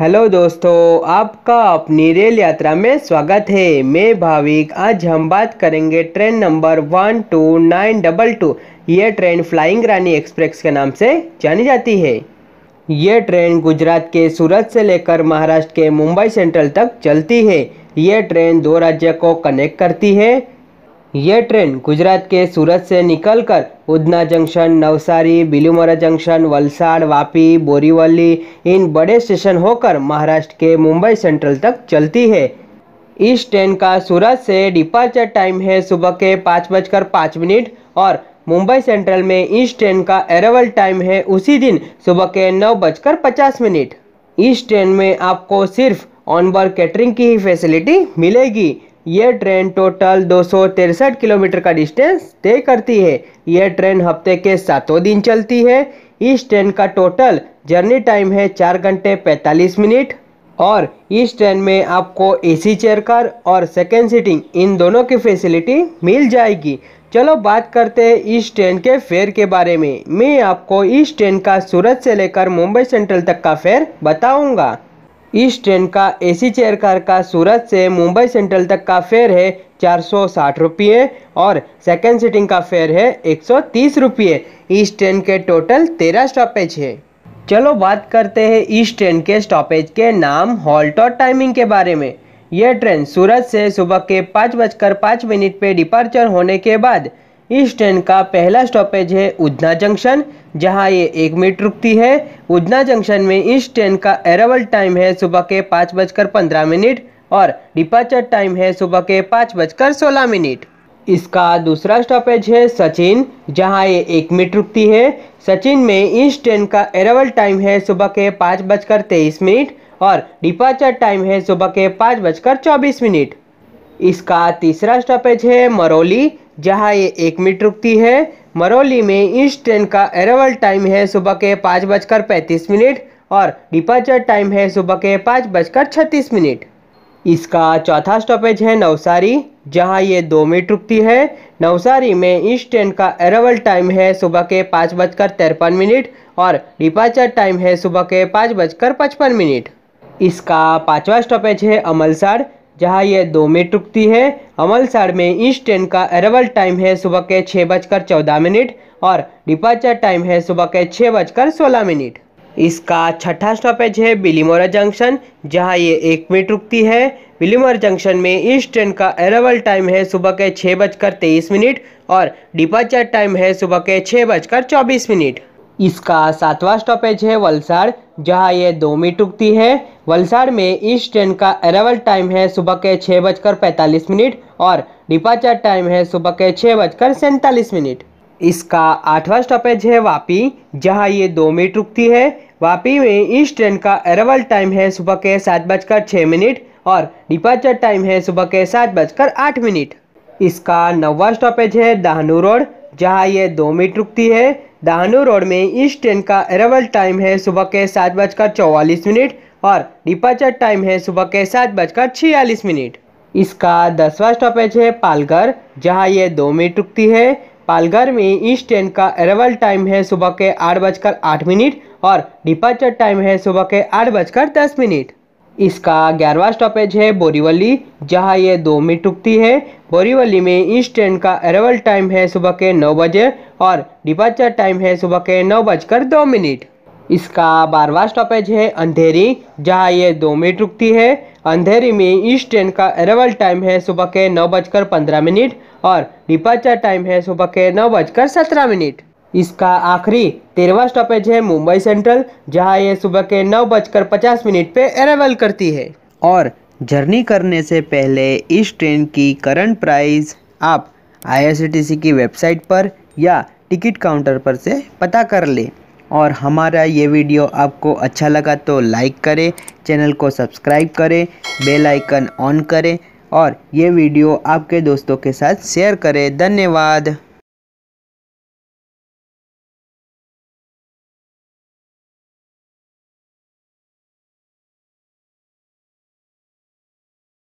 hello दोस्तों आपका अपनी रेल यात्रा में स्वागत है मैं भाविक आज हम बात करेंगे train number one two nine double two ये ट्रेन फ्लाइंग रानी एक्सप्रेस के नाम से जानी जाती है ये ट्रेन गुजरात के सूरत से लेकर महाराष्ट्र के मुंबई सेंट्रल तक चलती है ये ट्रेन दो राज्य को कनेक्ट करती है ये ट्रेन गुजरात के सूरत से निकलकर उधना जंक्शन नवसारी बिलुमरा जंक्शन वलसाड़ वापी बोरीवली इन बड़े स्टेशन होकर महाराष्ट्र के मुंबई सेंट्रल तक चलती है इस ट्रेन का सूरत से डिपार्चर टाइम है सुबह के पाँच बजकर पाँच मिनट और मुंबई सेंट्रल में इस ट्रेन का अरेवल टाइम है उसी दिन सुबह के नौ बजकर पचास मिनट इस ट्रेन में आपको सिर्फ ऑन कैटरिंग की ही फैसिलिटी मिलेगी यह ट्रेन टोटल दो किलोमीटर का डिस्टेंस तय करती है यह ट्रेन हफ्ते के सातों दिन चलती है इस ट्रेन का टोटल जर्नी टाइम है चार घंटे पैंतालीस मिनट और इस ट्रेन में आपको एसी चेयर कार और सेकेंड सीटिंग इन दोनों की फैसिलिटी मिल जाएगी चलो बात करते हैं इस ट्रेन के फेयर के बारे में मैं आपको इस ट्रेन का सूरत से लेकर मुंबई सेंट्रल तक का फेयर बताऊंगा इस ट्रेन का एसी चेयर कार का सूरत से मुंबई सेंट्रल तक का फेयर है चार सौ साठ रुपये और सेकेंड सीटिंग का फेयर है एक सौ तीस रुपये इस ट्रेन के टोटल तेरह स्टॉपेज है चलो बात करते हैं इस ट्रेन के स्टॉपेज के नाम हॉल्ट और टाइमिंग के बारे में यह ट्रेन सूरत से सुबह के पाँच बजकर पाँच मिनट पर डिपार्चर होने के बाद इस ट्रेन का पहला स्टॉपेज है उधना जंक्शन जहां ये एक मिनट रुकती है उधना जंक्शन में इस ट्रेन का अरावल टाइम है सुबह के पाँच बजकर पंद्रह मिनट और डिपार्चर टाइम है सुबह के पाँच बजकर सोलह मिनट इसका दूसरा स्टॉपेज है सचिन जहां ये एक मिनट रुकती है सचिन में इस ट्रेन का अरावल टाइम है सुबह के पाँच बजकर तेईस मिनट और डिपार्चर टाइम है सुबह के पाँच बजकर चौबीस मिनट इसका तीसरा स्टॉपेज है मरौली जहां ये एक मिनट रुकती है मरौली में इस ट्रेन का अरेवल टाइम है सुबह के पाँच बजकर पैंतीस मिनट और डिपार्चर टाइम है सुबह के पाँच बजकर छत्तीस मिनट इसका चौथा स्टॉपेज है नवसारी जहां ये दो मिनट रुकती है नवसारी में इस ट्रेन का अरेवल टाइम है सुबह के पाँच बजकर तिरपन मिनट और डिपार्चर टाइम है सुबह के पाँच बजकर पचपन मिनट इसका पांचवा स्टॉपेज है अमलसाड़ जहां यह दो मिनट रुकती है अमलसर में इस ट्रेन का अरेवल टाइम है सुबह के छः बजकर चौदह मिनट और डिपार्चर टाइम है सुबह के छः बजकर सोलह मिनट इसका छठा स्टॉपेज है बिलीमोरा जंक्शन जहां ये एक मिनट रुकती है बिलीमोरा जंक्शन में इस ट्रेन का अरेवल टाइम है सुबह के छः बजकर तेईस मिनट और डिपार्चर टाइम है सुबह के छः बजकर चौबीस मिनट इसका सातवां स्टॉपेज है वलसाड़ जहां ये मिनट रुकती है वलसाड़ में इस ट्रेन का अरावल टाइम है सुबह के छः बजकर पैंतालीस मिनट और डिपाचर टाइम है सुबह के छः बजकर सैंतालीस मिनट इसका आठवां स्टॉपेज है वापी जहां ये दो मिनट रुकती है वापी में इस ट्रेन का अरावल टाइम है सुबह के सात बजकर छः मिनट और डिपार्चर टाइम है सुबह के सात बजकर आठ मिनट इसका नौवा स्टॉपेज है दाहनू रोड जहाँ ये दो मिनट रुकती है दहानू रोड में इस ट्रेन का अरेवल टाइम है सुबह के सात बजकर चौवालीस मिनट और डिपार्चर टाइम है सुबह के सात बजकर छियालीस मिनट इसका दसवा स्टॉपेज है पालघर जहां ये दो मिनट रुकती है पालघर में इस ट्रेन का अरेवल टाइम है सुबह के आठ बजकर आठ मिनट और डिपार्चर टाइम है सुबह के आठ बजकर दस मिनट इसका ग्यारहवा स्टॉपेज है बोरीवली जहां ये दो मिनट रुकती है बोरीवली में इस ट्रेन का अरेवल टाइम है सुबह के नौ बजे और डिपार्चर टाइम है सुबह के नौ बजकर दो मिनट इसका बारवा स्टॉपेज है अंधेरी जहाँ ये दो मिनट रुकती है अंधेरी में इस ट्रेन का अरेवल टाइम है सुबह के नौ बजकर पंद्रह मिनट और डिपार्चर टाइम है सुबह के नौ बजकर सत्रह मिनट इसका आखिरी तेरहवा स्टॉपेज है मुंबई सेंट्रल जहाँ ये सुबह के नौ बजकर पचास मिनट पे अरेवल करती है और जर्नी करने से पहले इस ट्रेन की करंट प्राइस आप आई की वेबसाइट पर या टिकट काउंटर पर से पता कर लें और हमारा ये वीडियो आपको अच्छा लगा तो लाइक करें चैनल को सब्सक्राइब करें बेल आइकन ऑन करें और ये वीडियो आपके दोस्तों के साथ शेयर करें धन्यवाद